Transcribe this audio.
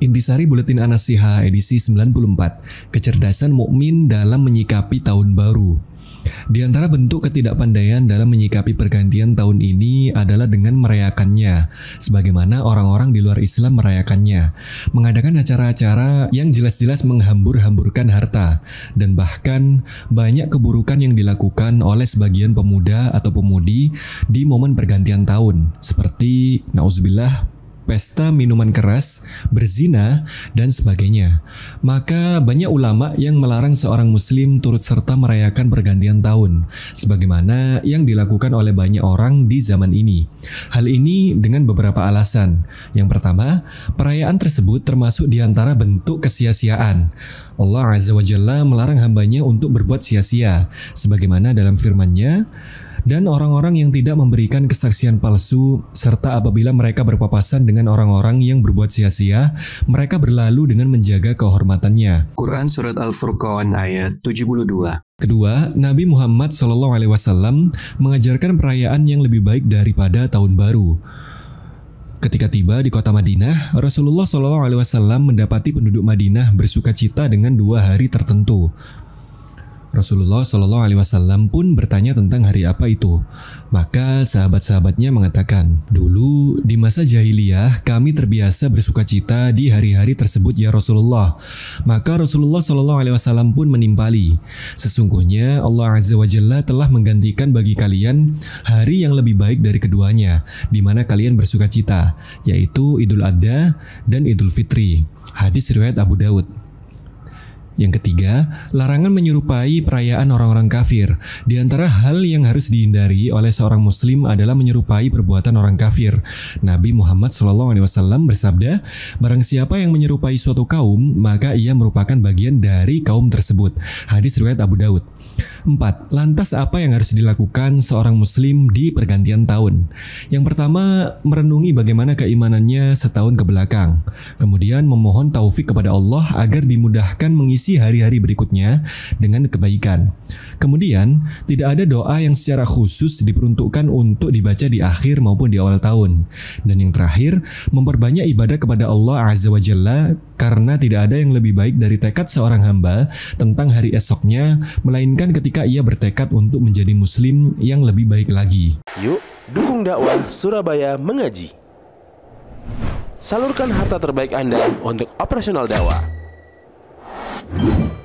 Intisari Buletin Anasiha edisi 94, Kecerdasan Mukmin dalam Menyikapi Tahun Baru. Di antara bentuk ketidakpandaian dalam menyikapi pergantian tahun ini adalah dengan merayakannya, sebagaimana orang-orang di luar Islam merayakannya, mengadakan acara-acara yang jelas-jelas menghambur-hamburkan harta, dan bahkan banyak keburukan yang dilakukan oleh sebagian pemuda atau pemudi di momen pergantian tahun, seperti, nauzubillah, Pesta minuman keras, berzina, dan sebagainya. Maka banyak ulama yang melarang seorang muslim turut serta merayakan pergantian tahun, sebagaimana yang dilakukan oleh banyak orang di zaman ini. Hal ini dengan beberapa alasan. Yang pertama, perayaan tersebut termasuk di antara bentuk kesia-siaan. Allah Azza wa Jalla melarang hambanya untuk berbuat sia-sia, sebagaimana dalam firman-Nya, dan orang-orang yang tidak memberikan kesaksian palsu, serta apabila mereka berpapasan dengan orang-orang yang berbuat sia-sia, mereka berlalu dengan menjaga kehormatannya. Quran Surat Al-Furqan ayat 72 Kedua, Nabi Muhammad SAW mengajarkan perayaan yang lebih baik daripada tahun baru. Ketika tiba di kota Madinah, Rasulullah SAW mendapati penduduk Madinah bersuka cita dengan dua hari tertentu, Rasulullah Shallallahu Alaihi Wasallam pun bertanya tentang hari apa itu. Maka sahabat-sahabatnya mengatakan, dulu di masa jahiliyah kami terbiasa bersuka cita di hari-hari tersebut ya Rasulullah. Maka Rasulullah Shallallahu Alaihi Wasallam pun menimpali, sesungguhnya Allah Azza wa Jalla telah menggantikan bagi kalian hari yang lebih baik dari keduanya, di mana kalian bersuka cita, yaitu Idul Adha dan Idul Fitri. Hadis riwayat Abu Dawud. Yang ketiga, larangan menyerupai perayaan orang-orang kafir. Di antara hal yang harus dihindari oleh seorang muslim adalah menyerupai perbuatan orang kafir. Nabi Muhammad SAW bersabda, Barang siapa yang menyerupai suatu kaum, maka ia merupakan bagian dari kaum tersebut. Hadis riwayat Abu Daud. empat Lantas apa yang harus dilakukan seorang muslim di pergantian tahun? Yang pertama, merenungi bagaimana keimanannya setahun ke belakang. Kemudian memohon taufik kepada Allah agar dimudahkan mengisi mengisi hari-hari berikutnya dengan kebaikan. Kemudian, tidak ada doa yang secara khusus diperuntukkan untuk dibaca di akhir maupun di awal tahun. Dan yang terakhir, memperbanyak ibadah kepada Allah Azza wa Jalla karena tidak ada yang lebih baik dari tekad seorang hamba tentang hari esoknya, melainkan ketika ia bertekad untuk menjadi muslim yang lebih baik lagi. Yuk, dukung dakwah Surabaya mengaji. Salurkan harta terbaik Anda untuk operasional dakwah. you